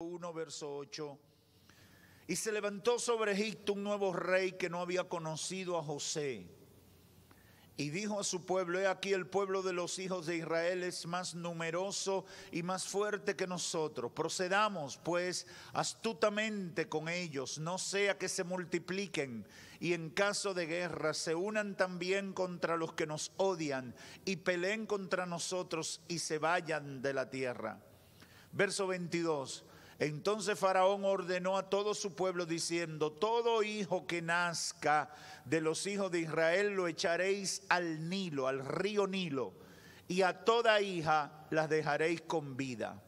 1, verso 8. Y se levantó sobre Egipto un nuevo rey que no había conocido a José. Y dijo a su pueblo, he aquí el pueblo de los hijos de Israel es más numeroso y más fuerte que nosotros. Procedamos pues astutamente con ellos, no sea que se multipliquen y en caso de guerra se unan también contra los que nos odian y peleen contra nosotros y se vayan de la tierra. Verso 22. Entonces Faraón ordenó a todo su pueblo diciendo, todo hijo que nazca de los hijos de Israel lo echaréis al Nilo, al río Nilo, y a toda hija las dejaréis con vida.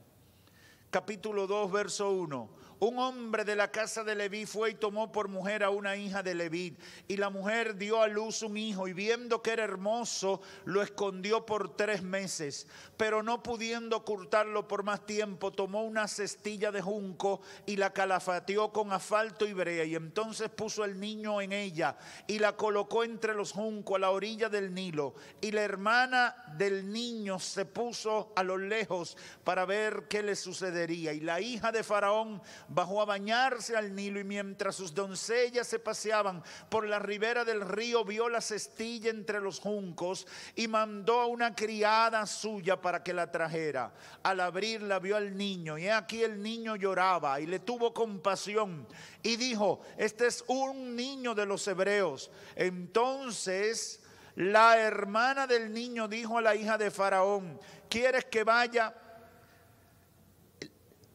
Capítulo 2, verso 1 un hombre de la casa de Leví fue y tomó por mujer a una hija de Leví. Y la mujer dio a luz un hijo y viendo que era hermoso, lo escondió por tres meses. Pero no pudiendo ocultarlo por más tiempo, tomó una cestilla de junco y la calafateó con asfalto y brea. Y entonces puso el niño en ella y la colocó entre los juncos a la orilla del Nilo. Y la hermana del niño se puso a lo lejos para ver qué le sucedería. Y la hija de Faraón bajó a bañarse al Nilo y mientras sus doncellas se paseaban por la ribera del río, vio la cestilla entre los juncos y mandó a una criada suya para que la trajera. Al abrirla vio al niño y aquí el niño lloraba y le tuvo compasión y dijo, este es un niño de los hebreos. Entonces la hermana del niño dijo a la hija de Faraón, ¿quieres que vaya?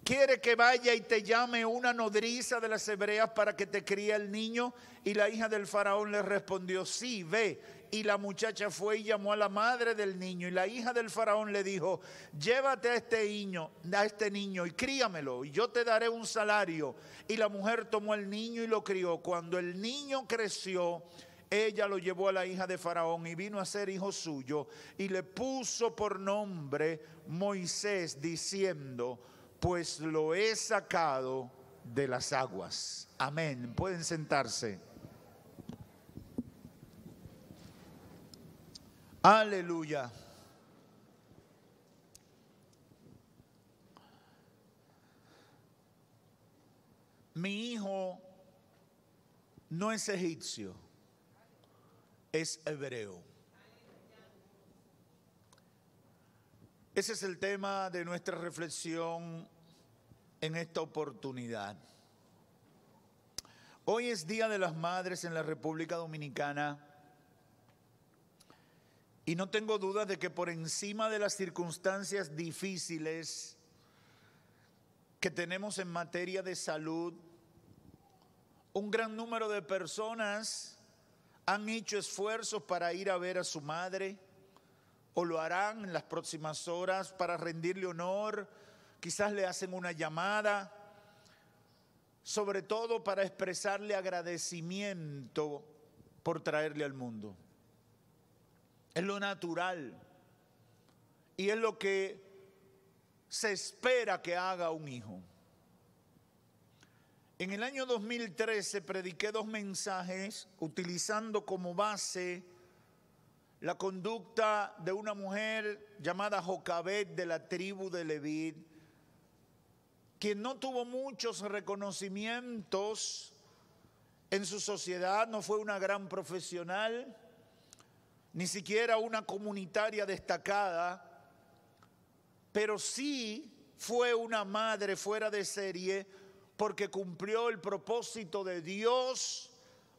quiere que vaya y te llame una nodriza de las hebreas para que te críe el niño? Y la hija del faraón le respondió, sí, ve. Y la muchacha fue y llamó a la madre del niño. Y la hija del faraón le dijo, llévate a este niño, a este niño y críamelo, y yo te daré un salario. Y la mujer tomó al niño y lo crió. Cuando el niño creció, ella lo llevó a la hija de Faraón y vino a ser hijo suyo. Y le puso por nombre Moisés, diciendo, pues lo he sacado de las aguas. Amén. Pueden sentarse. Aleluya. Mi hijo no es egipcio, es hebreo. Ese es el tema de nuestra reflexión en esta oportunidad. Hoy es Día de las Madres en la República Dominicana y no tengo duda de que por encima de las circunstancias difíciles que tenemos en materia de salud, un gran número de personas han hecho esfuerzos para ir a ver a su madre o lo harán en las próximas horas para rendirle honor quizás le hacen una llamada, sobre todo para expresarle agradecimiento por traerle al mundo. Es lo natural y es lo que se espera que haga un hijo. En el año 2013 prediqué dos mensajes utilizando como base la conducta de una mujer llamada Jocabet de la tribu de Leví, quien no tuvo muchos reconocimientos en su sociedad, no fue una gran profesional, ni siquiera una comunitaria destacada, pero sí fue una madre fuera de serie porque cumplió el propósito de Dios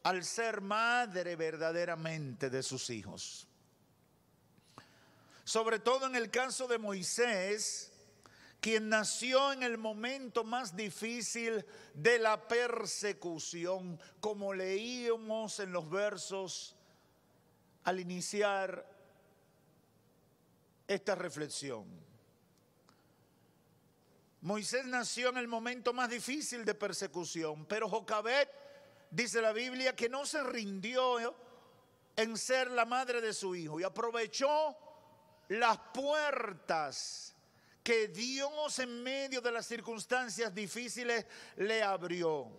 al ser madre verdaderamente de sus hijos. Sobre todo en el caso de Moisés, quien nació en el momento más difícil de la persecución, como leímos en los versos al iniciar esta reflexión. Moisés nació en el momento más difícil de persecución, pero Jocabet dice la Biblia que no se rindió en ser la madre de su hijo y aprovechó las puertas que Dios en medio de las circunstancias difíciles le abrió.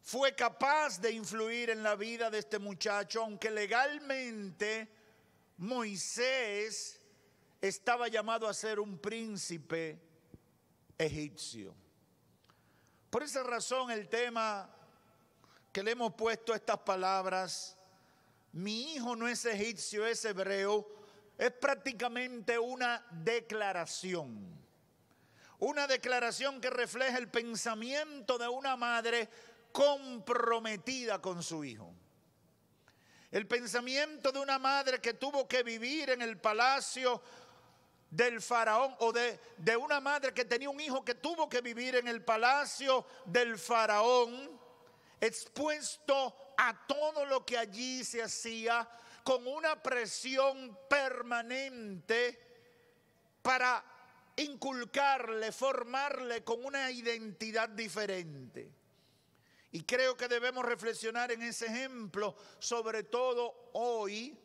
Fue capaz de influir en la vida de este muchacho, aunque legalmente Moisés estaba llamado a ser un príncipe egipcio. Por esa razón el tema que le hemos puesto a estas palabras, mi hijo no es egipcio, es hebreo, es prácticamente una declaración. Una declaración que refleja el pensamiento de una madre comprometida con su hijo. El pensamiento de una madre que tuvo que vivir en el palacio del faraón o de, una madre que tenía un hijo que tuvo que vivir en el palacio del faraón, expuesto a todo lo que allí se hacía, con una presión permanente para inculcarle, formarle con una identidad diferente. Y creo que debemos reflexionar en ese ejemplo, sobre todo hoy,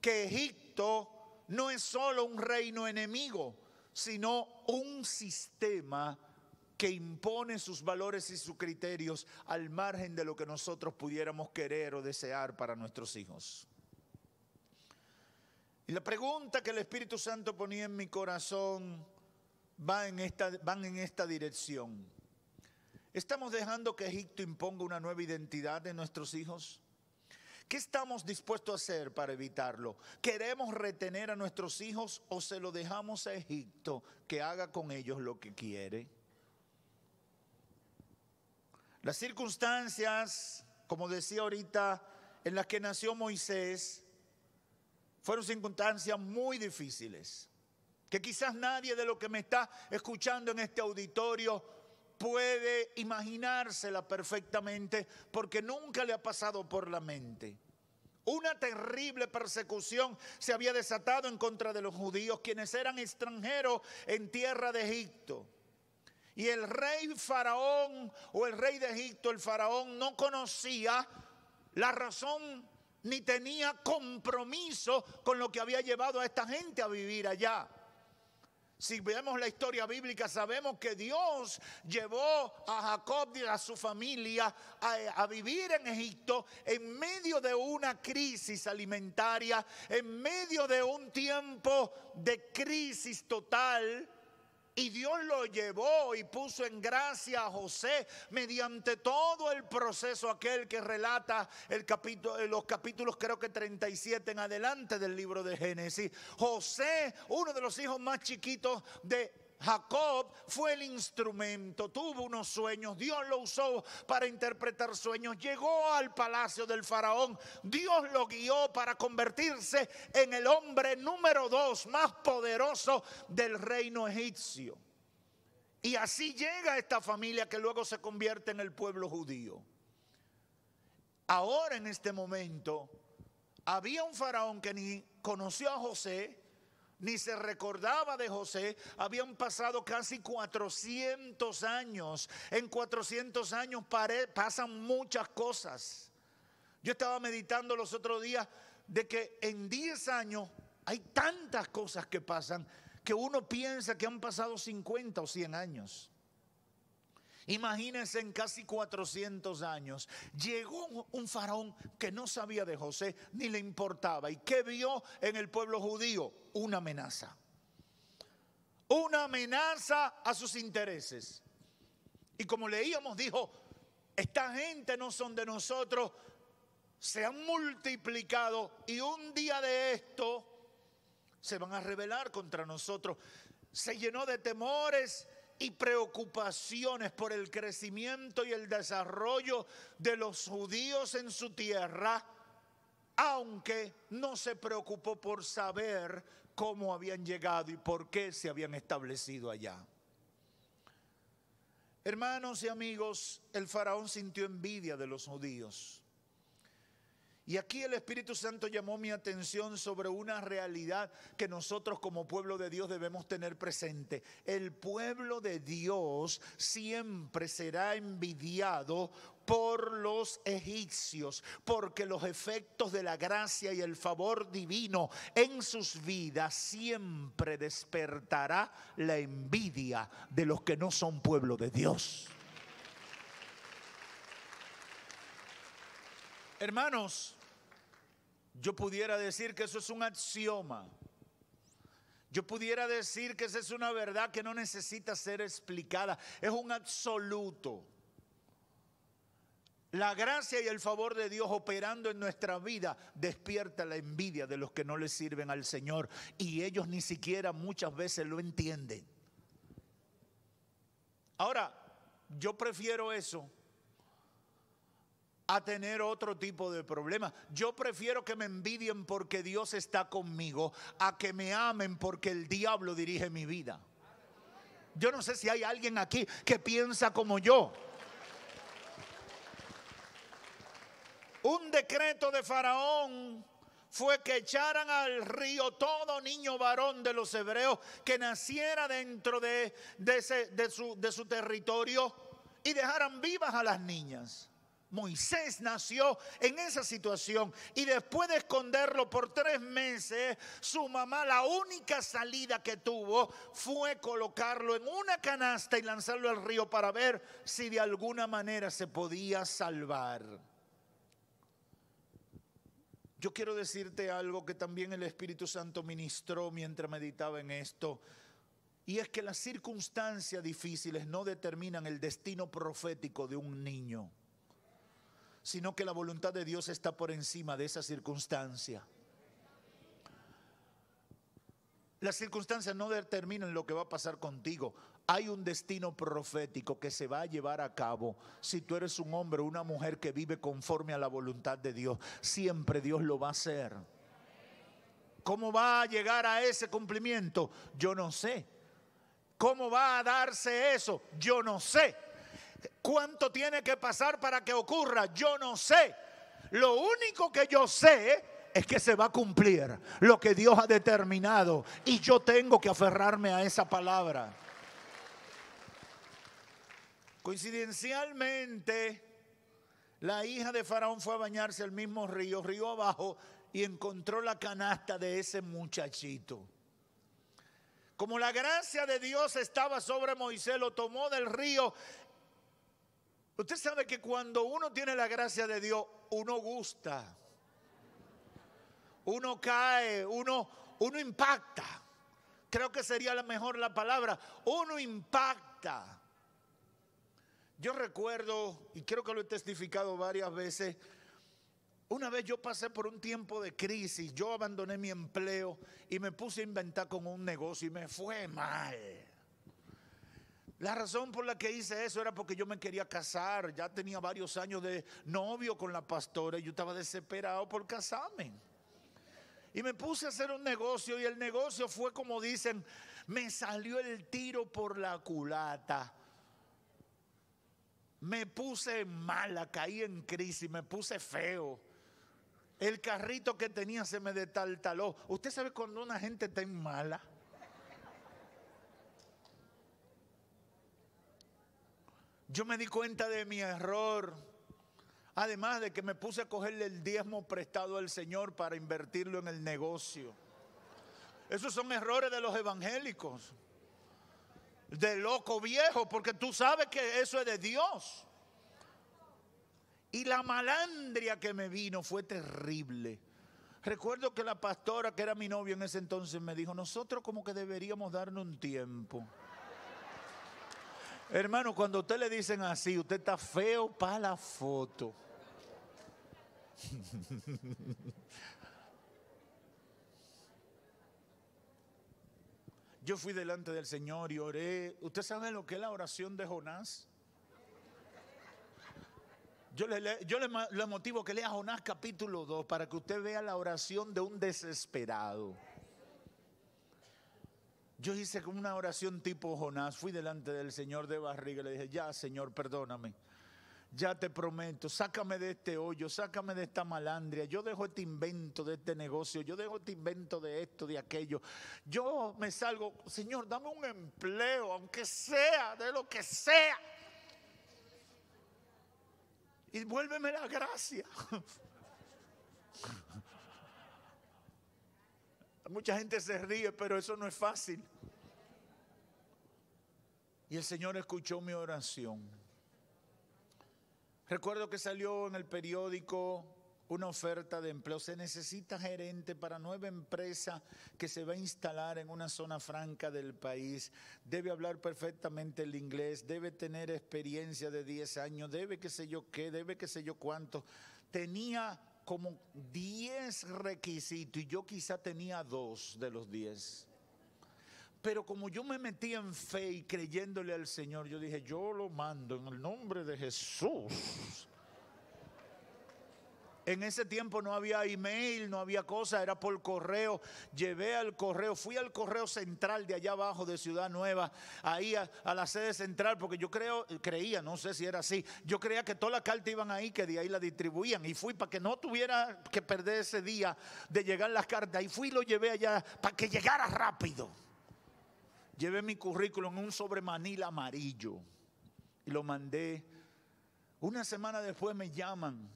que Egipto no es solo un reino enemigo, sino un sistema que impone sus valores y sus criterios al margen de lo que nosotros pudiéramos querer o desear para nuestros hijos. Y la pregunta que el Espíritu Santo ponía en mi corazón va en esta, van en esta dirección. ¿Estamos dejando que Egipto imponga una nueva identidad de nuestros hijos? ¿Qué estamos dispuestos a hacer para evitarlo? ¿Queremos retener a nuestros hijos o se lo dejamos a Egipto que haga con ellos lo que quiere? Las circunstancias, como decía ahorita, en las que nació Moisés, fueron circunstancias muy difíciles, que quizás nadie de lo que me está escuchando en este auditorio puede imaginársela perfectamente porque nunca le ha pasado por la mente. Una terrible persecución se había desatado en contra de los judíos, quienes eran extranjeros en tierra de Egipto. Y el rey faraón o el rey de Egipto, el faraón, no conocía la razón ni tenía compromiso con lo que había llevado a esta gente a vivir allá. Si vemos la historia bíblica, sabemos que Dios llevó a Jacob y a su familia a, vivir en Egipto en medio de una crisis alimentaria, en medio de un tiempo de crisis total, y Dios lo llevó y puso en gracia a José mediante todo el proceso aquel que relata el capítulo, eh, los capítulos creo que 37 en adelante del libro de Génesis. José, uno de los hijos más chiquitos de Jacob fue el instrumento, tuvo unos sueños, Dios lo usó para interpretar sueños, llegó al palacio del faraón, Dios lo guió para convertirse en el hombre número dos más poderoso del reino egipcio. Y así llega esta familia que luego se convierte en el pueblo judío. Ahora en este momento había un faraón que ni conoció a José, ni se recordaba de José. Habían pasado casi 400 años. En 400 años pasan muchas cosas. Yo estaba meditando los otros días de que en 10 años hay tantas cosas que pasan que uno piensa que han pasado 50 o 100 años. Imagínense en casi 400 años. Llegó un faraón que no sabía de José ni le importaba. ¿Y que vio en el pueblo judío? Una amenaza. Una amenaza a sus intereses. Y como leíamos, dijo, esta gente no son de nosotros, se han multiplicado y un día de esto se van a rebelar contra nosotros. Se llenó de temores y preocupaciones por el crecimiento y el desarrollo de los judíos en su tierra, aunque no se preocupó por saber cómo habían llegado y por qué se habían establecido allá. Hermanos y amigos, el faraón sintió envidia de los judíos y aquí el Espíritu Santo llamó mi atención sobre una realidad que nosotros como pueblo de Dios debemos tener presente. El pueblo de Dios siempre será envidiado por los egipcios, porque los efectos de la gracia y el favor divino en sus vidas siempre despertará la envidia de los que no son pueblo de Dios. Hermanos, yo pudiera decir que eso es un axioma. Yo pudiera decir que esa es una verdad que no necesita ser explicada. Es un absoluto. La gracia y el favor de Dios operando en nuestra vida despierta la envidia de los que no le sirven al Señor y ellos ni siquiera muchas veces lo entienden. Ahora, yo prefiero eso a tener otro tipo de problemas. Yo prefiero que me envidien porque Dios está conmigo, a que me amen porque el diablo dirige mi vida. Yo no sé si hay alguien aquí que piensa como yo. Un decreto de Faraón fue que echaran al río todo niño varón de los hebreos que naciera dentro de, de, su, de su territorio y dejaran vivas a las niñas. Moisés nació en esa situación y después de esconderlo por tres meses, su mamá la única salida que tuvo fue colocarlo en una canasta y lanzarlo al río para ver si de alguna manera se podía salvar. Yo quiero decirte algo que también el Espíritu Santo ministró mientras meditaba en esto. Y es que las circunstancias difíciles no determinan el destino profético de un niño sino que la voluntad de Dios está por encima de esa circunstancia. Las circunstancias no determinan lo que va a pasar contigo. Hay un destino profético que se va a llevar a cabo si tú eres un hombre o una mujer que vive conforme a la voluntad de Dios. Siempre Dios lo va a hacer. ¿Cómo va a llegar a ese cumplimiento? Yo no sé. ¿Cómo va a darse eso? Yo no sé. ¿Cuánto tiene que pasar para que ocurra? Yo no sé. Lo único que yo sé es que se va a cumplir lo que Dios ha determinado y yo tengo que aferrarme a esa palabra. Coincidencialmente, la hija de Faraón fue a bañarse al mismo río, río abajo, y encontró la canasta de ese muchachito. Como la gracia de Dios estaba sobre Moisés, lo tomó del río Usted sabe que cuando uno tiene la gracia de Dios, uno gusta, uno cae, uno, uno impacta. Creo que sería la mejor la palabra. Uno impacta. Yo recuerdo, y creo que lo he testificado varias veces, una vez yo pasé por un tiempo de crisis, yo abandoné mi empleo y me puse a inventar con un negocio y me fue mal. La razón por la que hice eso era porque yo me quería casar. Ya tenía varios años de novio con la pastora y yo estaba desesperado por casarme. Y me puse a hacer un negocio y el negocio fue como dicen, me salió el tiro por la culata. Me puse mala, caí en crisis, me puse feo. El carrito que tenía se me detaltaló. Usted sabe cuando una gente está en mala Yo me di cuenta de mi error. Además de que me puse a cogerle el diezmo prestado al Señor para invertirlo en el negocio. Esos son errores de los evangélicos. De loco viejo, porque tú sabes que eso es de Dios. Y la malandria que me vino fue terrible. Recuerdo que la pastora, que era mi novio en ese entonces, me dijo, nosotros como que deberíamos darnos un tiempo. Hermano, cuando usted le dicen así, usted está feo para la foto. Yo fui delante del Señor y oré. ¿Usted sabe lo que es la oración de Jonás? Yo le, yo motivo que lea Jonás capítulo 2 para que usted vea la oración de un desesperado. Yo hice como una oración tipo Jonás, fui delante del Señor de barriga y le dije, ya Señor, perdóname, ya te prometo, sácame de este hoyo, sácame de esta malandria, yo dejo este invento de este negocio, yo dejo este invento de esto, de aquello, yo me salgo, Señor, dame un empleo, aunque sea, de lo que sea, y vuélveme la gracia. Mucha gente se ríe, pero eso no es fácil. Y el Señor escuchó mi oración. Recuerdo que salió en el periódico una oferta de empleo. Se necesita gerente para nueva empresa que se va a instalar en una zona franca del país. Debe hablar perfectamente el inglés, debe tener experiencia de 10 años, debe que sé yo qué, debe qué sé yo cuánto. Tenía como 10 requisitos y yo quizá tenía dos de los 10. Pero como yo me metí en fe y creyéndole al Señor, yo dije, yo lo mando en el nombre de Jesús. En ese tiempo no había email, no había cosa, era por correo. Llevé al correo, fui al correo central de allá abajo de Ciudad Nueva, ahí a, la sede central, porque yo creo, creía, no sé si era así, yo creía que todas las cartas iban ahí, que de ahí la distribuían. Y fui para que no tuviera que perder ese día de llegar las cartas. Y fui y lo llevé allá para que llegara rápido. Llevé mi currículum en un sobre manila amarillo y lo mandé. Una semana después me llaman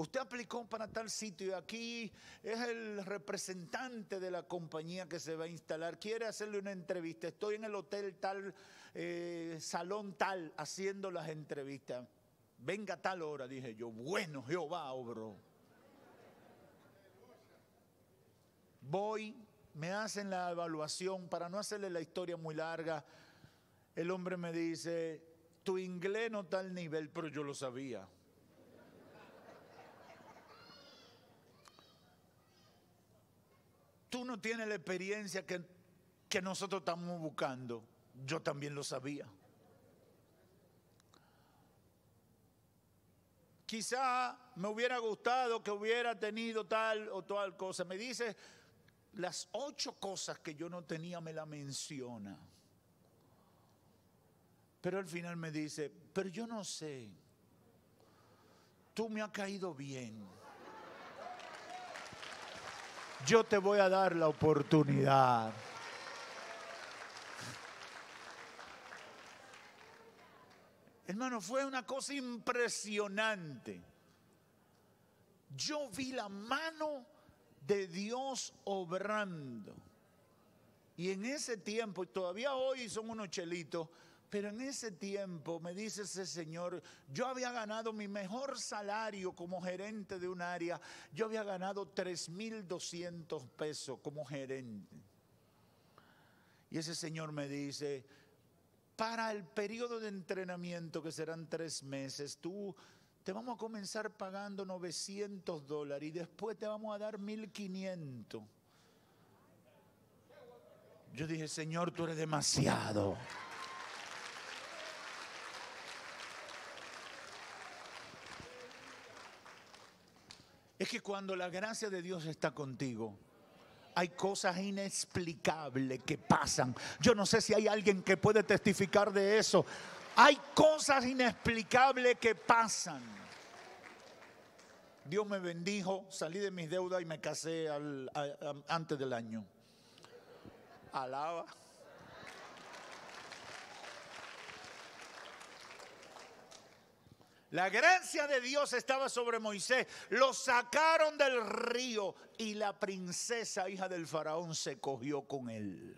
Usted aplicó para tal sitio y aquí es el representante de la compañía que se va a instalar. Quiere hacerle una entrevista. Estoy en el hotel tal, eh, salón tal, haciendo las entrevistas. Venga a tal hora, dije yo. Bueno, Jehová obro. Voy, me hacen la evaluación. Para no hacerle la historia muy larga, el hombre me dice, tu inglés no tal nivel, pero yo lo sabía. tú no tienes la experiencia que, que nosotros estamos buscando. Yo también lo sabía. Quizá me hubiera gustado que hubiera tenido tal o tal cosa. Me dice, las ocho cosas que yo no tenía me la menciona. Pero al final me dice, pero yo no sé, tú me has caído bien yo te voy a dar la oportunidad. Hermano, fue una cosa impresionante. Yo vi la mano de Dios obrando. Y en ese tiempo, todavía hoy son unos chelitos, pero en ese tiempo, me dice ese señor, yo había ganado mi mejor salario como gerente de un área, yo había ganado 3.200 pesos como gerente. Y ese señor me dice, para el periodo de entrenamiento, que serán tres meses, tú te vamos a comenzar pagando 900 dólares y después te vamos a dar 1500. Yo dije, Señor, tú eres demasiado. es que cuando la gracia de Dios está contigo, hay cosas inexplicables que pasan. Yo no sé si hay alguien que puede testificar de eso. Hay cosas inexplicables que pasan. Dios me bendijo, salí de mis deudas y me casé al, antes del año. Alaba. La gracia de Dios estaba sobre Moisés. Lo sacaron del río y la princesa, hija del faraón, se cogió con él.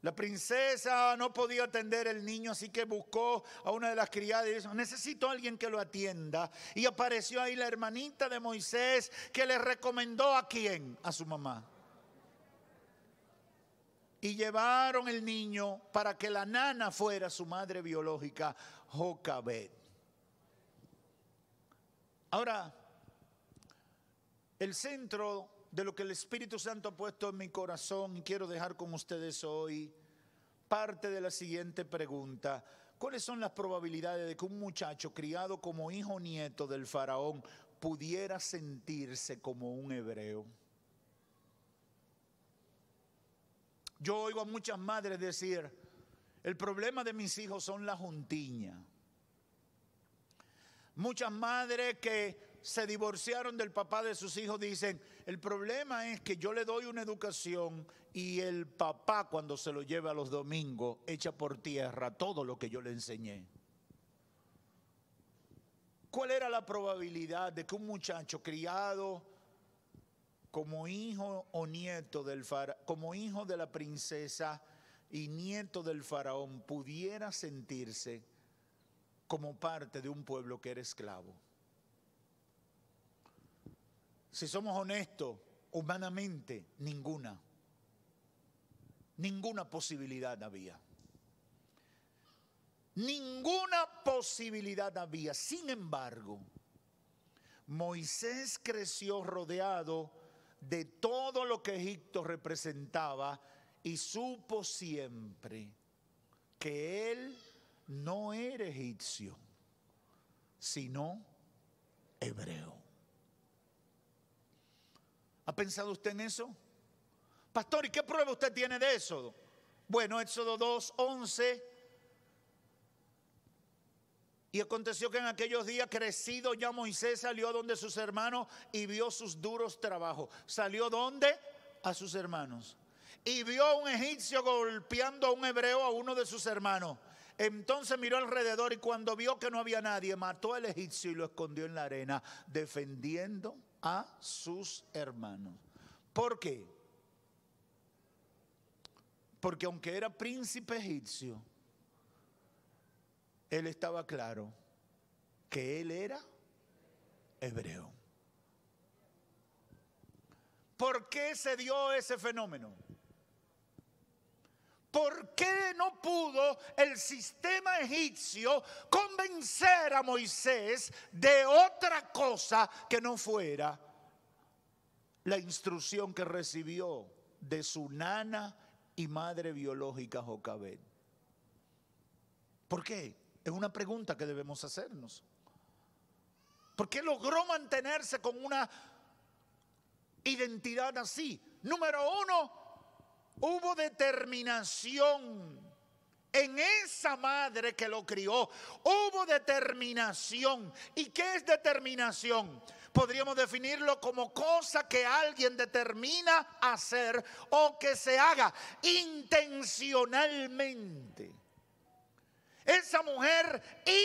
La princesa no podía atender el niño, así que buscó a una de las criadas y dijo, necesito a alguien que lo atienda. Y apareció ahí la hermanita de Moisés que le recomendó a quién, a su mamá y llevaron el niño para que la nana fuera su madre biológica, Jocabed. Ahora, el centro de lo que el Espíritu Santo ha puesto en mi corazón, y quiero dejar con ustedes hoy, parte de la siguiente pregunta. ¿Cuáles son las probabilidades de que un muchacho criado como hijo nieto del faraón pudiera sentirse como un hebreo? Yo oigo a muchas madres decir, el problema de mis hijos son las juntiñas. Muchas madres que se divorciaron del papá de sus hijos dicen, el problema es que yo le doy una educación y el papá cuando se lo lleva a los domingos echa por tierra todo lo que yo le enseñé. ¿Cuál era la probabilidad de que un muchacho criado como hijo o nieto del faraón... como hijo de la princesa y nieto del faraón, pudiera sentirse como parte de un pueblo que era esclavo. Si somos honestos, humanamente, ninguna. Ninguna posibilidad había. Ninguna posibilidad había. Sin embargo, Moisés creció rodeado de todo lo que Egipto representaba y supo siempre que él no era egipcio, sino hebreo. ¿Ha pensado usted en eso? Pastor, ¿y qué prueba usted tiene de eso? Bueno, Éxodo 2, 11 y aconteció que en aquellos días, crecido ya Moisés salió donde sus hermanos y vio sus duros trabajos. ¿Salió donde? A sus hermanos. Y vio a un egipcio golpeando a un hebreo, a uno de sus hermanos. Entonces miró alrededor y cuando vio que no había nadie, mató al egipcio y lo escondió en la arena, defendiendo a sus hermanos. ¿Por qué? Porque aunque era príncipe egipcio, él estaba claro que él era hebreo. ¿Por qué se dio ese fenómeno? ¿Por qué no pudo el sistema egipcio convencer a Moisés de otra cosa que no fuera la instrucción que recibió de su nana y madre biológica Jocabed? ¿Por qué? Es una pregunta que debemos hacernos. ¿Por qué logró mantenerse con una identidad así? Número uno, hubo determinación en esa madre que lo crió. Hubo determinación. ¿Y qué es determinación? Podríamos definirlo como cosa que alguien determina hacer o que se haga intencionalmente. Esa mujer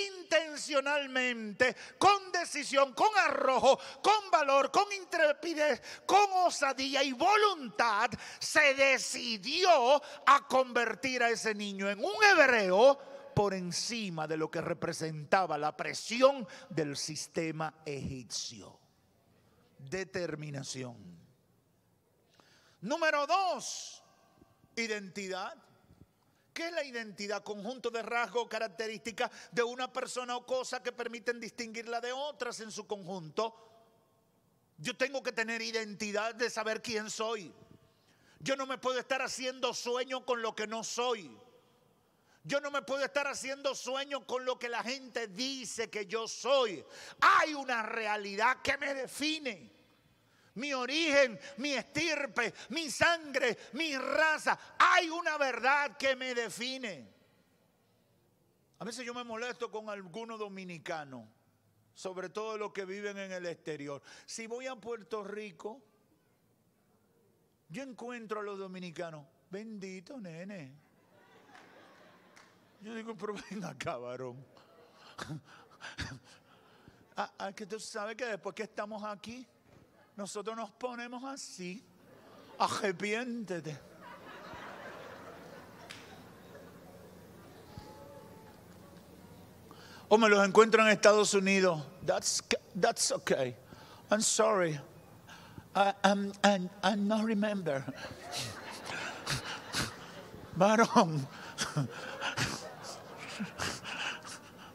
intencionalmente, con decisión, con arrojo, con valor, con intrepidez, con osadía y voluntad, se decidió a convertir a ese niño en un hebreo por encima de lo que representaba la presión del sistema egipcio. Determinación. Número dos, identidad. ¿Qué es la identidad? Conjunto de rasgos características de una persona o cosa que permiten distinguirla de otras en su conjunto. Yo tengo que tener identidad de saber quién soy. Yo no me puedo estar haciendo sueño con lo que no soy. Yo no me puedo estar haciendo sueño con lo que la gente dice que yo soy. Hay una realidad que me define mi origen, mi estirpe, mi sangre, mi raza. Hay una verdad que me define. A veces yo me molesto con algunos dominicanos, sobre todo los que viven en el exterior. Si voy a Puerto Rico, yo encuentro a los dominicanos, bendito nene. Yo digo, pero ven acá, varón. Ah, ah, que tú sabes que después que estamos aquí, nosotros nos ponemos así. Arrepiéntete. O me los encuentro en Estados Unidos. That's, okay. I'm sorry. I, I'm, not remember. Varón,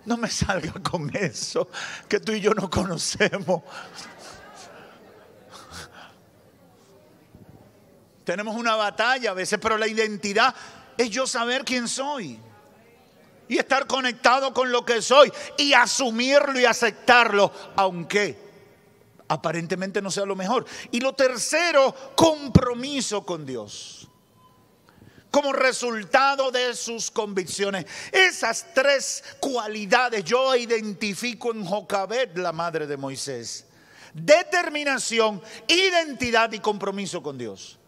no me salga con eso, que tú y yo no conocemos. Tenemos una batalla a veces, pero la identidad es yo saber quién soy y estar conectado con lo que soy y asumirlo y aceptarlo, aunque aparentemente no sea lo mejor. Y lo tercero, compromiso con Dios como resultado de sus convicciones. Esas tres cualidades yo identifico en Jocabet, la madre de Moisés. Determinación, identidad y compromiso con Dios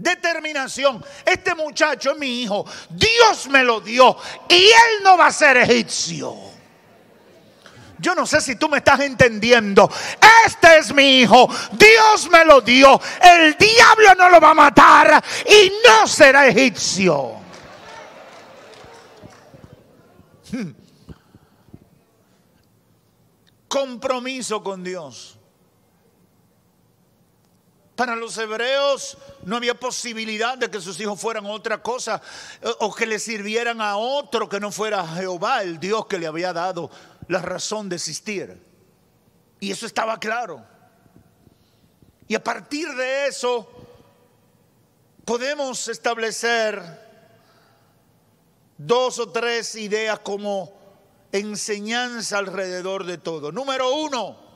determinación. Este muchacho es mi hijo. Dios me lo dio y él no va a ser egipcio. Yo no sé si tú me estás entendiendo. Este es mi hijo. Dios me lo dio. El diablo no lo va a matar y no será egipcio. Hmm. Compromiso con Dios. Para los hebreos no había posibilidad de que sus hijos fueran otra cosa eh, o que le sirvieran a otro que no fuera Jehová, el Dios que le había dado la razón de existir. Y eso estaba claro. Y a partir de eso podemos establecer dos o tres ideas como enseñanza alrededor de todo. Número uno,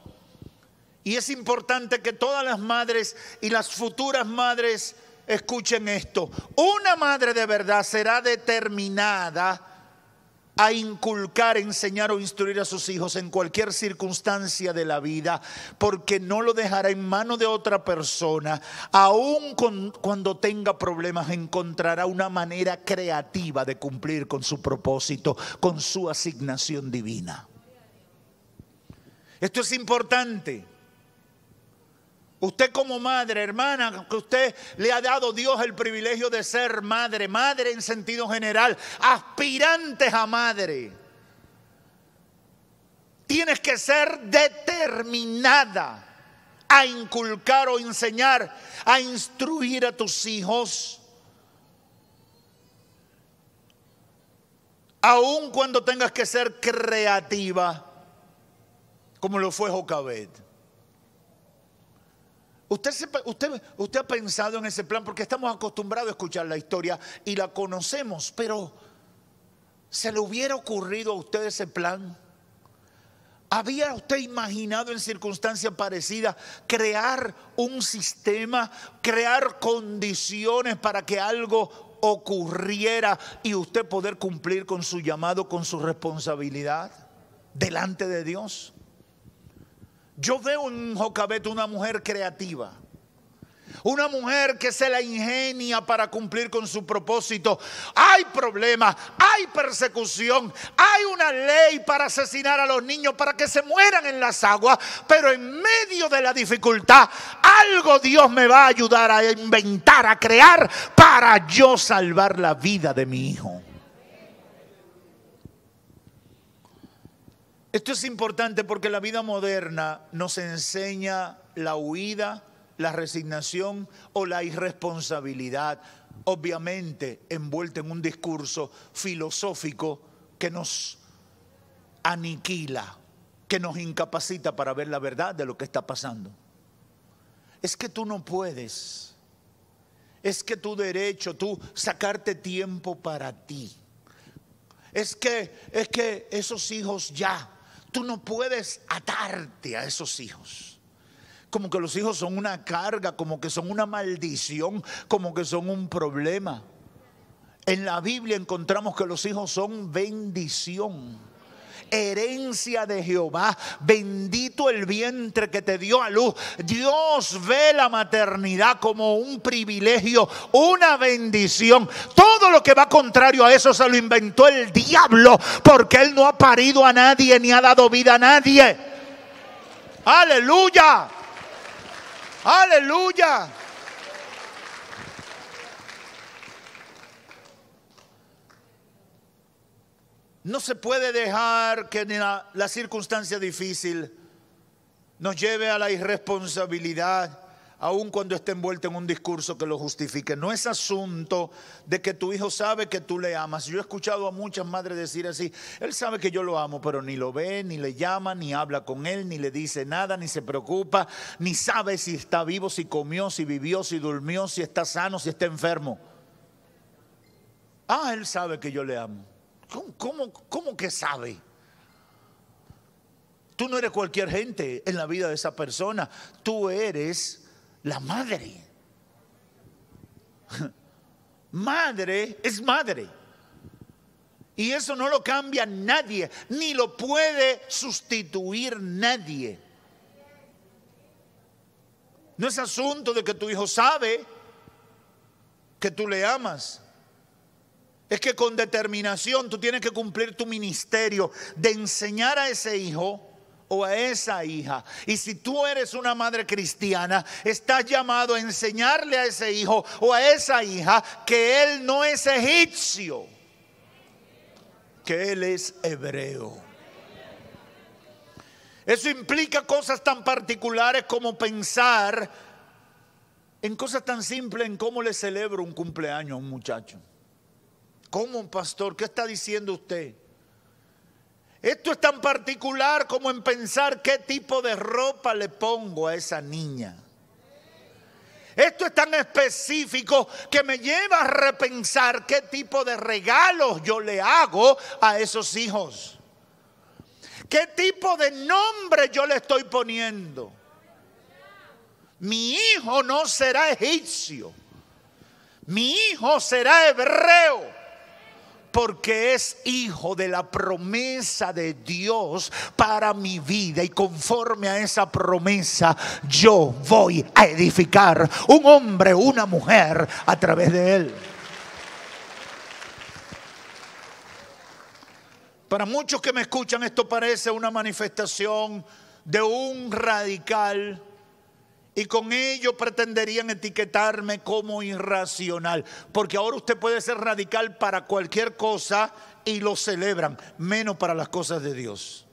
y es importante que todas las madres y las futuras madres escuchen esto. Una madre de verdad será determinada a inculcar, enseñar o instruir a sus hijos en cualquier circunstancia de la vida, porque no lo dejará en mano de otra persona. Aun cuando tenga problemas, encontrará una manera creativa de cumplir con su propósito, con su asignación divina. Esto es importante. Usted como madre, hermana, que usted le ha dado Dios el privilegio de ser madre, madre en sentido general, aspirantes a madre. Tienes que ser determinada a inculcar o enseñar, a instruir a tus hijos. Aun cuando tengas que ser creativa, como lo fue Jocabet. Usted, usted, usted ha pensado en ese plan porque estamos acostumbrados a escuchar la historia y la conocemos, pero ¿se le hubiera ocurrido a usted ese plan? ¿Había usted imaginado en circunstancias parecidas crear un sistema, crear condiciones para que algo ocurriera y usted poder cumplir con su llamado, con su responsabilidad delante de Dios? Yo veo en Jocabet una mujer creativa. Una mujer que se la ingenia para cumplir con su propósito. Hay problemas, hay persecución, hay una ley para asesinar a los niños para que se mueran en las aguas. Pero en medio de la dificultad, algo Dios me va a ayudar a inventar, a crear para yo salvar la vida de mi hijo. Esto es importante porque la vida moderna nos enseña la huida, la resignación o la irresponsabilidad, obviamente envuelta en un discurso filosófico que nos aniquila, que nos incapacita para ver la verdad de lo que está pasando. Es que tú no puedes, es que tu derecho, tú sacarte tiempo para ti. Es que, es que esos hijos ya, tú no puedes atarte a esos hijos. Como que los hijos son una carga, como que son una maldición, como que son un problema. En la Biblia encontramos que los hijos son bendición herencia de Jehová. Bendito el vientre que te dio a luz. Dios ve la maternidad como un privilegio, una bendición. Todo lo que va contrario a eso se lo inventó el diablo porque él no ha parido a nadie ni ha dado vida a nadie. Aleluya. Aleluya. No se puede dejar que la, la circunstancia difícil nos lleve a la irresponsabilidad, aun cuando esté envuelta en un discurso que lo justifique. No es asunto de que tu hijo sabe que tú le amas. Yo he escuchado a muchas madres decir así, él sabe que yo lo amo, pero ni lo ve, ni le llama, ni habla con él, ni le dice nada, ni se preocupa, ni sabe si está vivo, si comió, si vivió, si durmió, si está sano, si está enfermo. Ah, él sabe que yo le amo. ¿Cómo, que sabe? Tú no eres cualquier gente en la vida de esa persona. Tú eres la madre. Madre es madre. Y eso no lo cambia nadie, ni lo puede sustituir nadie. No es asunto de que tu hijo sabe que tú le amas es que con determinación tú tienes que cumplir tu ministerio de enseñar a ese hijo o a esa hija. Y si tú eres una madre cristiana, estás llamado a enseñarle a ese hijo o a esa hija que él no es egipcio, que él es hebreo. Eso implica cosas tan particulares como pensar en cosas tan simples en cómo le celebro un cumpleaños a un muchacho. ¿Cómo un pastor? ¿Qué está diciendo usted? Esto es tan particular como en pensar qué tipo de ropa le pongo a esa niña. Esto es tan específico que me lleva a repensar qué tipo de regalos yo le hago a esos hijos. ¿Qué tipo de nombre yo le estoy poniendo? Mi hijo no será egipcio. Mi hijo será hebreo porque es hijo de la promesa de Dios para mi vida y conforme a esa promesa yo voy a edificar un hombre, una mujer a través de él. Para muchos que me escuchan esto parece una manifestación de un radical y con ello pretenderían etiquetarme como irracional. Porque ahora usted puede ser radical para cualquier cosa y lo celebran, menos para las cosas de Dios.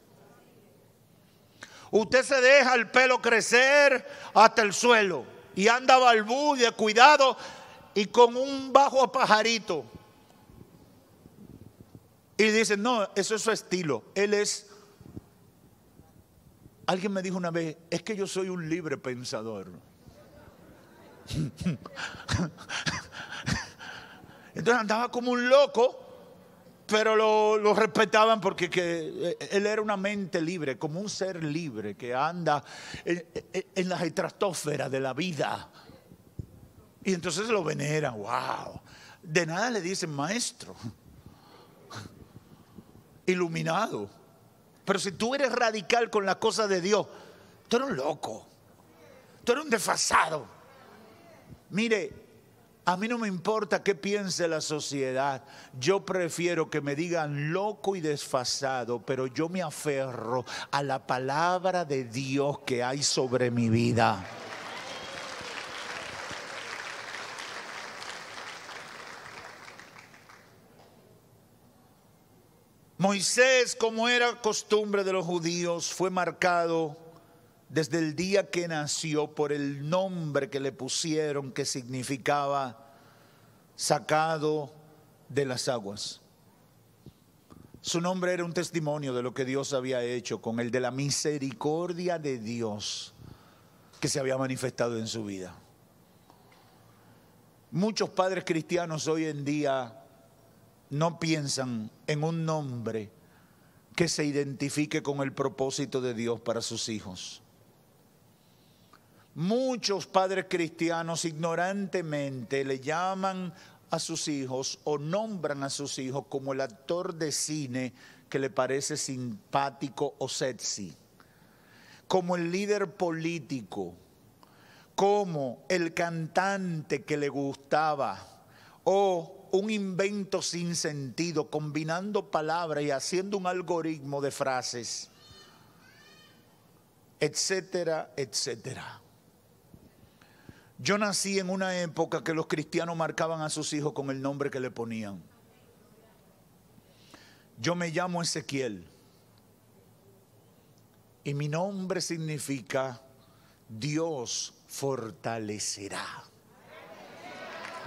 Usted se deja el pelo crecer hasta el suelo y anda de cuidado, y con un bajo pajarito. Y dice, no, eso es su estilo. Él es Alguien me dijo una vez, es que yo soy un libre pensador. Entonces andaba como un loco, pero lo, respetaban porque eh, él era una mente libre, como un ser libre que anda en, la las de la vida. Y entonces lo veneran, wow. De nada le dicen maestro, iluminado. Pero si tú eres radical con las cosas de Dios, tú eres un loco, tú eres un desfasado. Mire, a mí no me importa qué piense la sociedad. Yo prefiero que me digan loco y desfasado, pero yo me aferro a la palabra de Dios que hay sobre mi vida. Moisés, como era costumbre de los judíos, fue marcado desde el día que nació por el nombre que le pusieron que significaba sacado de las aguas. Su nombre era un testimonio de lo que Dios había hecho con el de la misericordia de Dios que se había manifestado en su vida. Muchos padres cristianos hoy en día no piensan en un nombre que se identifique con el propósito de Dios para sus hijos. Muchos padres cristianos ignorantemente le llaman a sus hijos o nombran a sus hijos como el actor de cine que le parece simpático o sexy, como el líder político, como el cantante que le gustaba o un invento sin sentido, combinando palabras y haciendo un algoritmo de frases, etcétera, etcétera. Yo nací en una época que los cristianos marcaban a sus hijos con el nombre que le ponían. Yo me llamo Ezequiel y mi nombre significa Dios fortalecerá.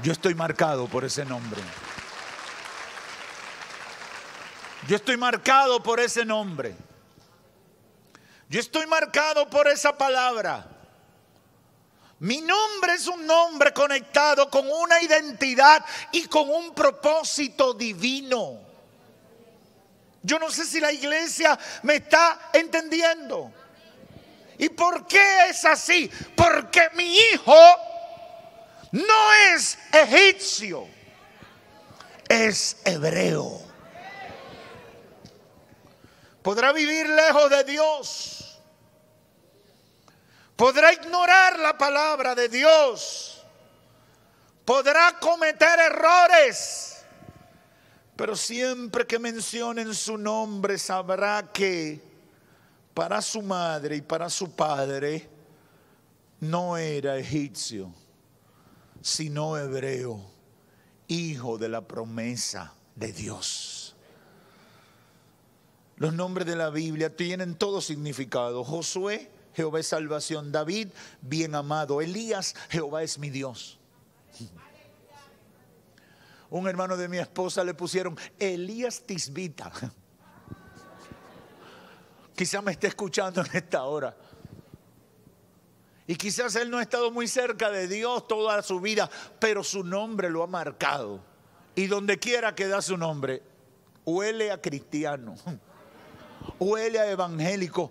Yo estoy marcado por ese nombre. Yo estoy marcado por ese nombre. Yo estoy marcado por esa palabra. Mi nombre es un nombre conectado con una identidad y con un propósito divino. Yo no sé si la iglesia me está entendiendo. ¿Y por qué es así? Porque mi hijo no es egipcio, es hebreo. Podrá vivir lejos de Dios. Podrá ignorar la palabra de Dios. Podrá cometer errores. Pero siempre que mencionen su nombre sabrá que para su madre y para su padre no era egipcio sino hebreo, hijo de la promesa de Dios. Los nombres de la Biblia tienen todo significado. Josué, Jehová es salvación. David, bien amado. Elías, Jehová es mi Dios. Un hermano de mi esposa le pusieron Elías Tisbita. Quizá me esté escuchando en esta hora. Y quizás él no ha estado muy cerca de Dios toda su vida, pero su nombre lo ha marcado. Y donde quiera que da su nombre, huele a cristiano, huele a evangélico.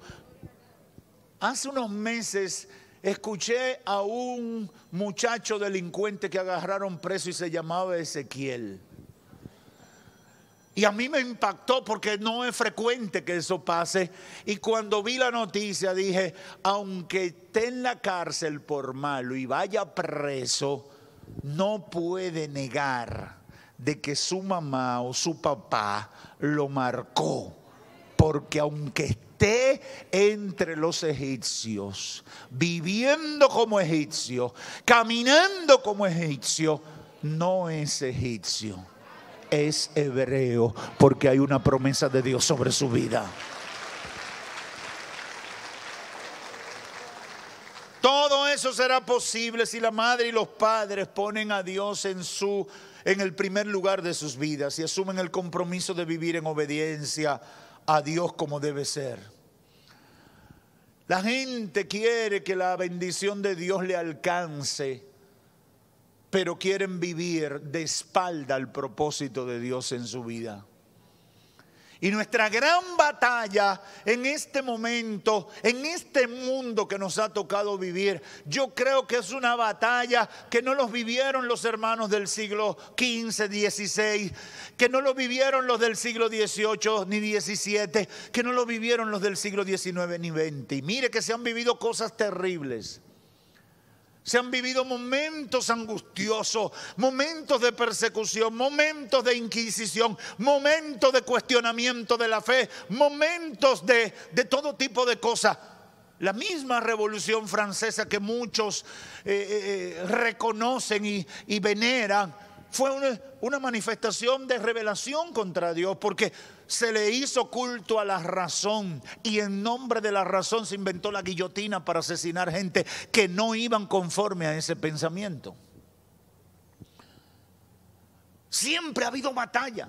Hace unos meses escuché a un muchacho delincuente que agarraron preso y se llamaba Ezequiel. Y a mí me impactó porque no es frecuente que eso pase. Y cuando vi la noticia dije, aunque esté en la cárcel por malo y vaya preso, no puede negar de que su mamá o su papá lo marcó. Porque aunque esté entre los egipcios, viviendo como egipcio, caminando como egipcio, no es egipcio es hebreo porque hay una promesa de Dios sobre su vida. Todo eso será posible si la madre y los padres ponen a Dios en su en el primer lugar de sus vidas y asumen el compromiso de vivir en obediencia a Dios como debe ser. La gente quiere que la bendición de Dios le alcance pero quieren vivir de espalda al propósito de Dios en su vida. Y nuestra gran batalla en este momento, en este mundo que nos ha tocado vivir, yo creo que es una batalla que no los vivieron los hermanos del siglo XV, XVI, que no lo vivieron los del siglo XVIII ni XVII, que no lo vivieron los del siglo XIX ni XX. Y mire que se han vivido cosas terribles. Se han vivido momentos angustiosos, momentos de persecución, momentos de inquisición, momentos de cuestionamiento de la fe, momentos de, todo tipo de cosas. La misma revolución francesa que muchos eh, eh, eh, reconocen y, y veneran fue una, manifestación de revelación contra Dios, porque se le hizo culto a la razón y en nombre de la razón se inventó la guillotina para asesinar gente que no iban conforme a ese pensamiento. Siempre ha habido batalla.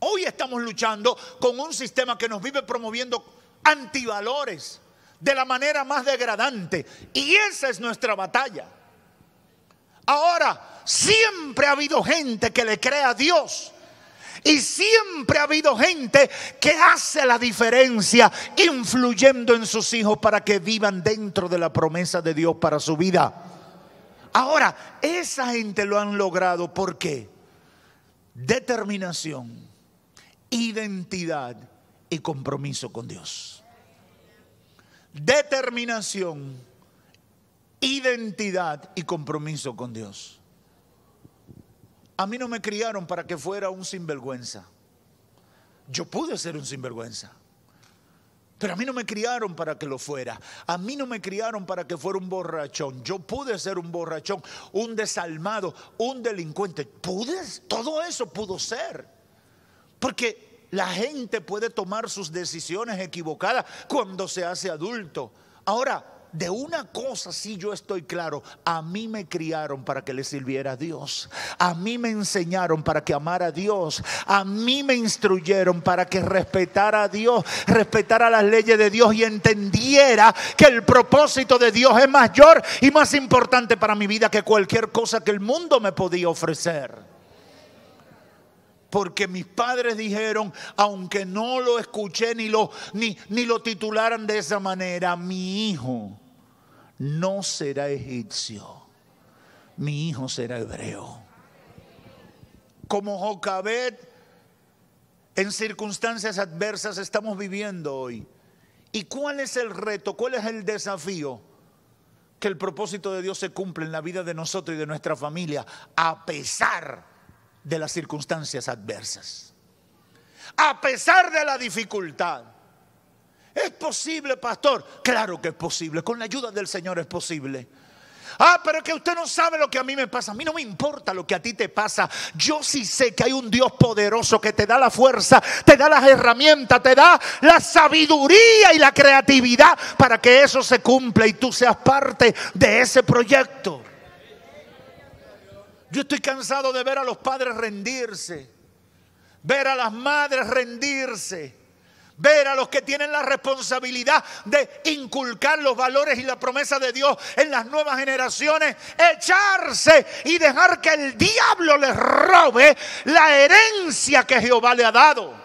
Hoy estamos luchando con un sistema que nos vive promoviendo antivalores de la manera más degradante. Y esa es nuestra batalla. Ahora, siempre ha habido gente que le cree a Dios. Y siempre ha habido gente que hace la diferencia, influyendo en sus hijos para que vivan dentro de la promesa de Dios para su vida. Ahora, esa gente lo han logrado porque determinación, identidad y compromiso con Dios. Determinación, identidad y compromiso con Dios. A mí no me criaron para que fuera un sinvergüenza. Yo pude ser un sinvergüenza. Pero a mí no me criaron para que lo fuera. A mí no me criaron para que fuera un borrachón. Yo pude ser un borrachón, un desalmado, un delincuente. Pude, todo eso pudo ser. Porque la gente puede tomar sus decisiones equivocadas cuando se hace adulto. Ahora, de una cosa sí yo estoy claro, a mí me criaron para que le sirviera a Dios, a mí me enseñaron para que amara a Dios, a mí me instruyeron para que respetara a Dios, respetara las leyes de Dios y entendiera que el propósito de Dios es mayor y más importante para mi vida que cualquier cosa que el mundo me podía ofrecer porque mis padres dijeron, aunque no lo escuché ni lo, ni, ni lo titularan de esa manera, mi hijo no será egipcio, mi hijo será hebreo. Como Jocabet, en circunstancias adversas estamos viviendo hoy. ¿Y cuál es el reto? ¿Cuál es el desafío? Que el propósito de Dios se cumple en la vida de nosotros y de nuestra familia, a pesar de las circunstancias adversas, a pesar de la dificultad. ¿Es posible, pastor? Claro que es posible. Con la ayuda del Señor es posible. Ah, pero es que usted no sabe lo que a mí me pasa. A mí no me importa lo que a ti te pasa. Yo sí sé que hay un Dios poderoso que te da la fuerza, te da las herramientas, te da la sabiduría y la creatividad para que eso se cumpla y tú seas parte de ese proyecto. Yo estoy cansado de ver a los padres rendirse, ver a las madres rendirse ver a los que tienen la responsabilidad de inculcar los valores y la promesa de Dios en las nuevas generaciones, echarse y dejar que el diablo les robe la herencia que Jehová le ha dado.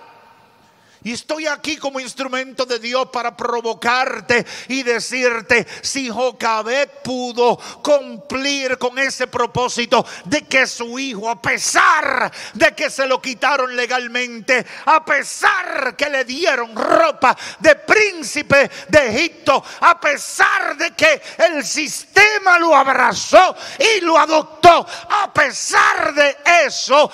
Y estoy aquí como instrumento de Dios para provocarte y decirte, si Jocabet pudo cumplir con ese propósito de que su hijo, a pesar de que se lo quitaron legalmente, a pesar que le dieron ropa de príncipe de Egipto, a pesar de que el sistema lo abrazó y lo adoptó, a pesar de eso,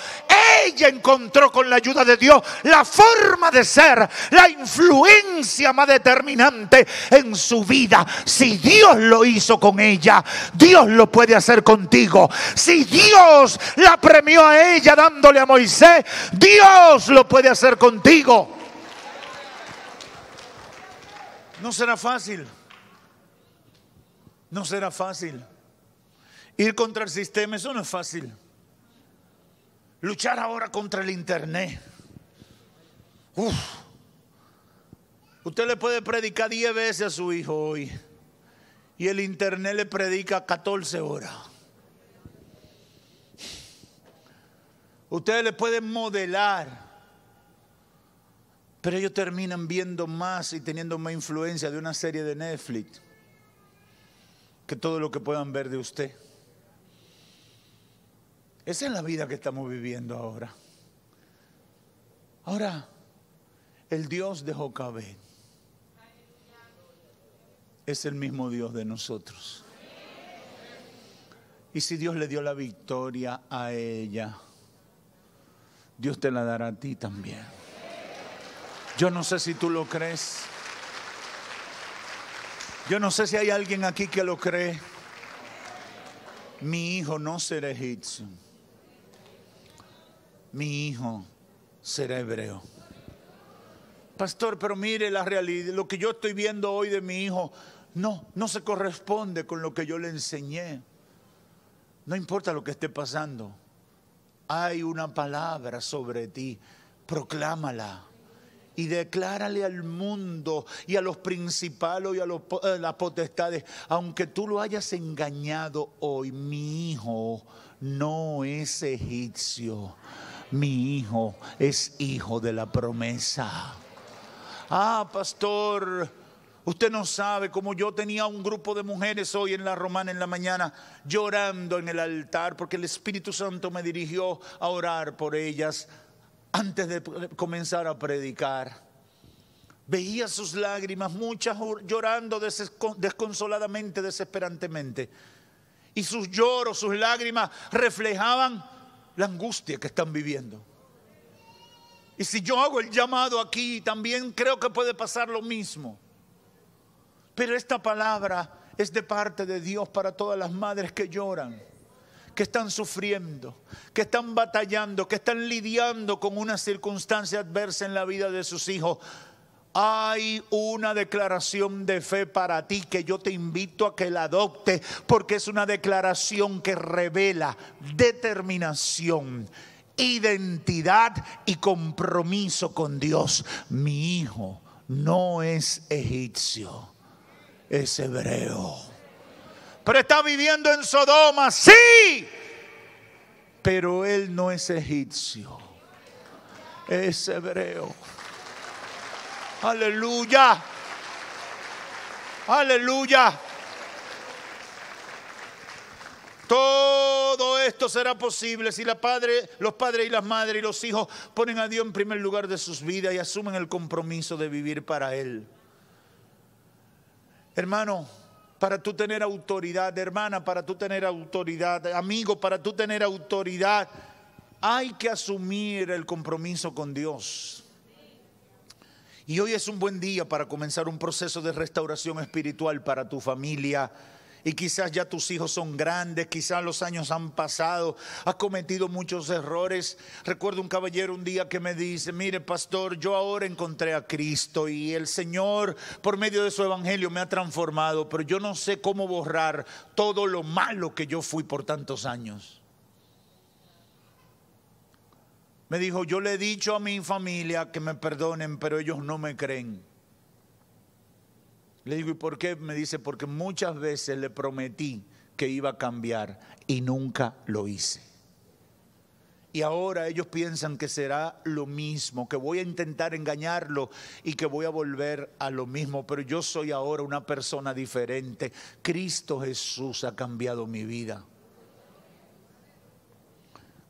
ella encontró con la ayuda de Dios la forma de ser la influencia más determinante en su vida. Si Dios lo hizo con ella, Dios lo puede hacer contigo. Si Dios la premió a ella dándole a Moisés, Dios lo puede hacer contigo. No será fácil. No será fácil. Ir contra el sistema, eso no es fácil. Luchar ahora contra el Internet Usted le puede predicar 10 veces a su hijo hoy y el internet le predica 14 horas. Ustedes le pueden modelar, pero ellos terminan viendo más y teniendo más influencia de una serie de Netflix que todo lo que puedan ver de usted. Esa es la vida que estamos viviendo ahora. Ahora, el Dios de Jocabed es el mismo Dios de nosotros. Y si Dios le dio la victoria a ella, Dios te la dará a ti también. Yo no sé si tú lo crees. Yo no sé si hay alguien aquí que lo cree. Mi hijo no será egipcio. Mi hijo será hebreo pastor, pero mire la realidad, lo que yo estoy viendo hoy de mi hijo, no, no se corresponde con lo que yo le enseñé. No importa lo que esté pasando, hay una palabra sobre ti, proclámala y declárale al mundo y a los principales y a, a, eh, las potestades, aunque tú lo hayas engañado hoy, mi hijo no es egipcio, mi hijo es hijo de la promesa ah, pastor, usted no sabe cómo yo tenía un grupo de mujeres hoy en la romana en la mañana llorando en el altar porque el Espíritu Santo me dirigió a orar por ellas antes de comenzar a predicar. Veía sus lágrimas, muchas llorando desconsoladamente, desesperantemente. Y sus lloros, sus lágrimas reflejaban la angustia que están viviendo. Y si yo hago el llamado aquí, también creo que puede pasar lo mismo. Pero esta palabra es de parte de Dios para todas las madres que lloran, que están sufriendo, que están batallando, que están lidiando con una circunstancia adversa en la vida de sus hijos. Hay una declaración de fe para ti que yo te invito a que la adopte porque es una declaración que revela determinación identidad y compromiso con Dios. Mi hijo no es egipcio, es hebreo. Pero está viviendo en Sodoma, sí. Pero él no es egipcio, es hebreo. Aleluya. Aleluya. Todo esto será posible si la padre, los padres y las madres y los hijos ponen a Dios en primer lugar de sus vidas y asumen el compromiso de vivir para Él. Hermano, para tú tener autoridad, hermana, para tú tener autoridad, amigo, para tú tener autoridad, hay que asumir el compromiso con Dios. Y hoy es un buen día para comenzar un proceso de restauración espiritual para tu familia y quizás ya tus hijos son grandes, quizás los años han pasado, has cometido muchos errores. Recuerdo un caballero un día que me dice, mire pastor, yo ahora encontré a Cristo y el Señor por medio de su evangelio me ha transformado, pero yo no sé cómo borrar todo lo malo que yo fui por tantos años. Me dijo, yo le he dicho a mi familia que me perdonen, pero ellos no me creen. Le digo, ¿y por qué? Me dice, porque muchas veces le prometí que iba a cambiar y nunca lo hice. Y ahora ellos piensan que será lo mismo, que voy a intentar engañarlo y que voy a volver a lo mismo. Pero yo soy ahora una persona diferente. Cristo Jesús ha cambiado mi vida.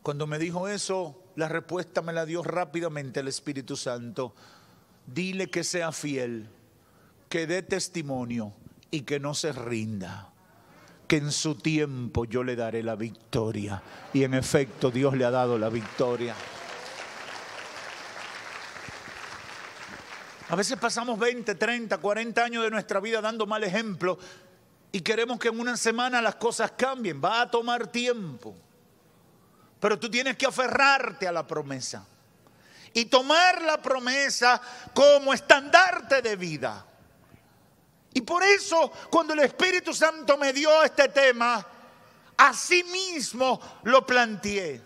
Cuando me dijo eso, la respuesta me la dio rápidamente el Espíritu Santo. Dile que sea fiel que dé testimonio y que no se rinda. Que en su tiempo yo le daré la victoria. Y en efecto Dios le ha dado la victoria. A veces pasamos 20, 30, 40 años de nuestra vida dando mal ejemplo y queremos que en una semana las cosas cambien. Va a tomar tiempo. Pero tú tienes que aferrarte a la promesa y tomar la promesa como estandarte de vida. Y por eso cuando el Espíritu Santo me dio este tema, así mismo lo planteé.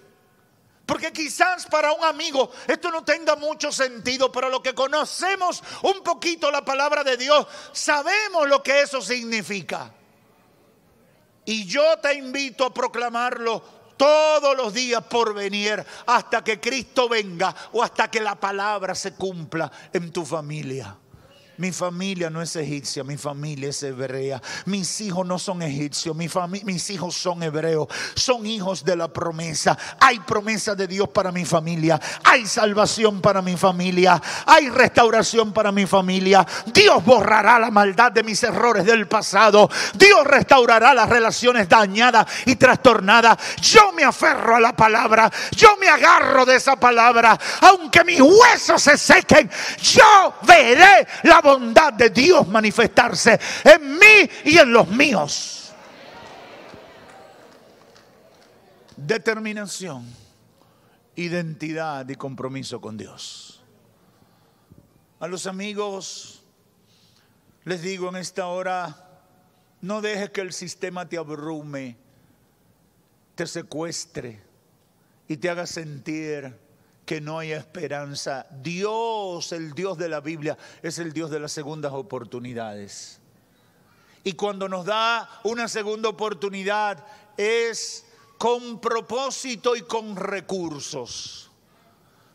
Porque quizás para un amigo esto no tenga mucho sentido, pero lo que conocemos un poquito la palabra de Dios, sabemos lo que eso significa. Y yo te invito a proclamarlo todos los días por venir hasta que Cristo venga o hasta que la palabra se cumpla en tu familia. Mi familia no es egipcia, mi familia es hebrea. Mis hijos no son egipcios, mis hijos son hebreos. Son hijos de la promesa. Hay promesa de Dios para mi familia. Hay salvación para mi familia. Hay restauración para mi familia. Dios borrará la maldad de mis errores del pasado. Dios restaurará las relaciones dañadas y trastornadas. Yo me aferro a la palabra. Yo me agarro de esa palabra. Aunque mis huesos se sequen, yo veré la bondad de Dios manifestarse en mí y en los míos. Determinación, identidad y compromiso con Dios. A los amigos les digo en esta hora, no dejes que el sistema te abrume, te secuestre y te haga sentir que no hay esperanza. Dios, el Dios de la Biblia, es el Dios de las segundas oportunidades. Y cuando nos da una segunda oportunidad es con propósito y con recursos.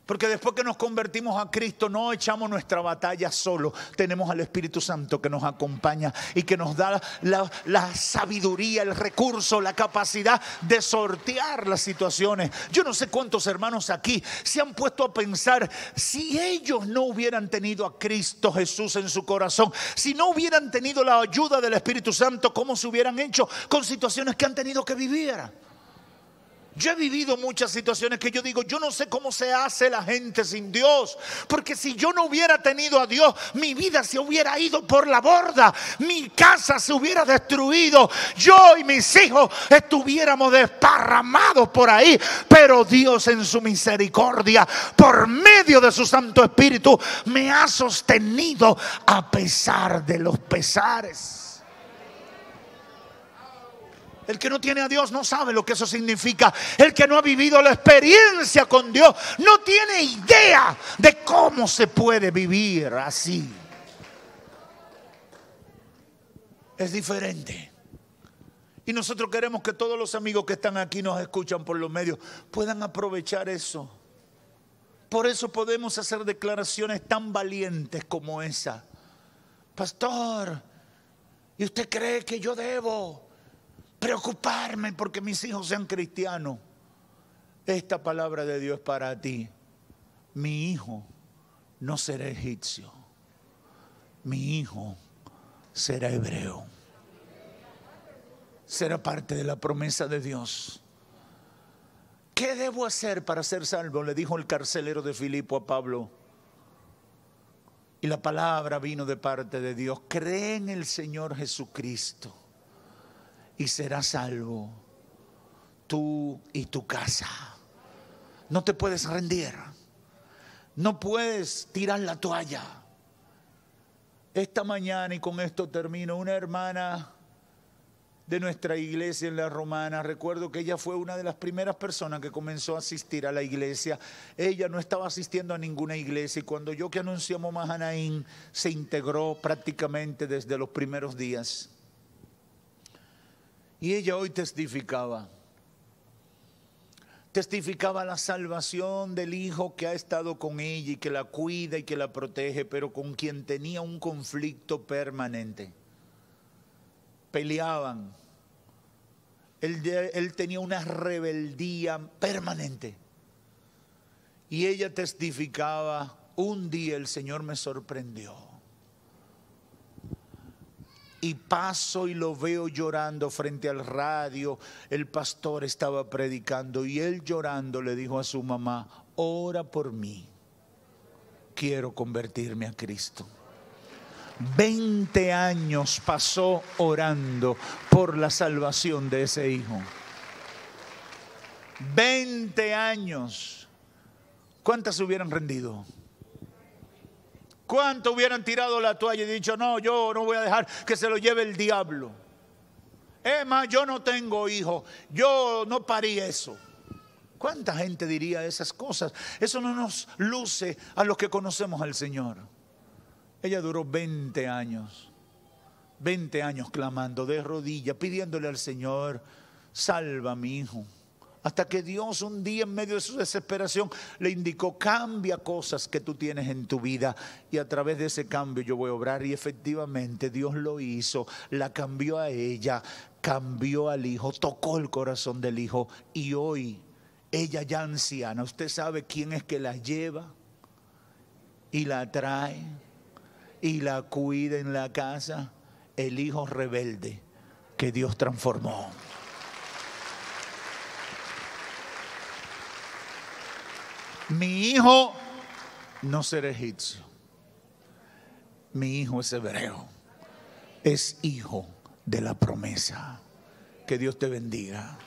Porque después que nos convertimos a Cristo no echamos nuestra batalla solo. Tenemos al Espíritu Santo que nos acompaña y que nos da la, sabiduría, el recurso, la capacidad de sortear las situaciones. Yo no sé cuántos hermanos aquí se han puesto a pensar si ellos no hubieran tenido a Cristo Jesús en su corazón, si no hubieran tenido la ayuda del Espíritu Santo, cómo se hubieran hecho con situaciones que han tenido que vivir. Yo he vivido muchas situaciones que yo digo, yo no sé cómo se hace la gente sin Dios, porque si yo no hubiera tenido a Dios, mi vida se hubiera ido por la borda, mi casa se hubiera destruido, yo y mis hijos estuviéramos desparramados por ahí, pero Dios en su misericordia, por medio de su Santo Espíritu, me ha sostenido a pesar de los pesares. El que no tiene a Dios no sabe lo que eso significa. El que no ha vivido la experiencia con Dios no tiene idea de cómo se puede vivir así. Es diferente. Y nosotros queremos que todos los amigos que están aquí nos escuchan por los medios puedan aprovechar eso. Por eso podemos hacer declaraciones tan valientes como esa. Pastor, ¿y usted cree que yo debo? preocuparme porque mis hijos sean cristianos. Esta palabra de Dios para ti. Mi hijo no será egipcio. Mi hijo será hebreo. Será parte de la promesa de Dios. ¿Qué debo hacer para ser salvo? Le dijo el carcelero de Filipo a Pablo. Y la palabra vino de parte de Dios. Cree en el Señor Jesucristo y serás salvo, tú y tu casa. No te puedes rendir, no puedes tirar la toalla. Esta mañana, y con esto termino, una hermana de nuestra iglesia en la romana. Recuerdo que ella fue una de las primeras personas que comenzó a asistir a la iglesia. Ella no estaba asistiendo a ninguna iglesia y cuando yo que anunciamos Mahanaín se integró prácticamente desde los primeros días. Y ella hoy testificaba. Testificaba la salvación del hijo que ha estado con ella y que la cuida y que la protege, pero con quien tenía un conflicto permanente. Peleaban. Él, tenía una rebeldía permanente. Y ella testificaba, un día el Señor me sorprendió y paso y lo veo llorando frente al radio. El pastor estaba predicando y él llorando le dijo a su mamá, ora por mí, quiero convertirme a Cristo. 20 años pasó orando por la salvación de ese hijo. 20 años. ¿Cuántas hubieran rendido? ¿Cuánto hubieran tirado la toalla y dicho, no, yo no voy a dejar que se lo lleve el diablo? Emma, yo no tengo hijo, yo no parí eso. ¿Cuánta gente diría esas cosas? Eso no nos luce a los que conocemos al Señor. Ella duró 20 años, 20 años clamando de rodillas, pidiéndole al Señor, salva a mi hijo. Hasta que Dios un día en medio de su desesperación le indicó, cambia cosas que tú tienes en tu vida y a través de ese cambio yo voy a obrar. Y efectivamente Dios lo hizo, la cambió a ella, cambió al hijo, tocó el corazón del hijo y hoy ella ya anciana, usted sabe quién es que la lleva y la trae y la cuida en la casa, el hijo rebelde que Dios transformó. Mi hijo no será egipcio. Mi hijo es hebreo. Es hijo de la promesa. Que Dios te bendiga.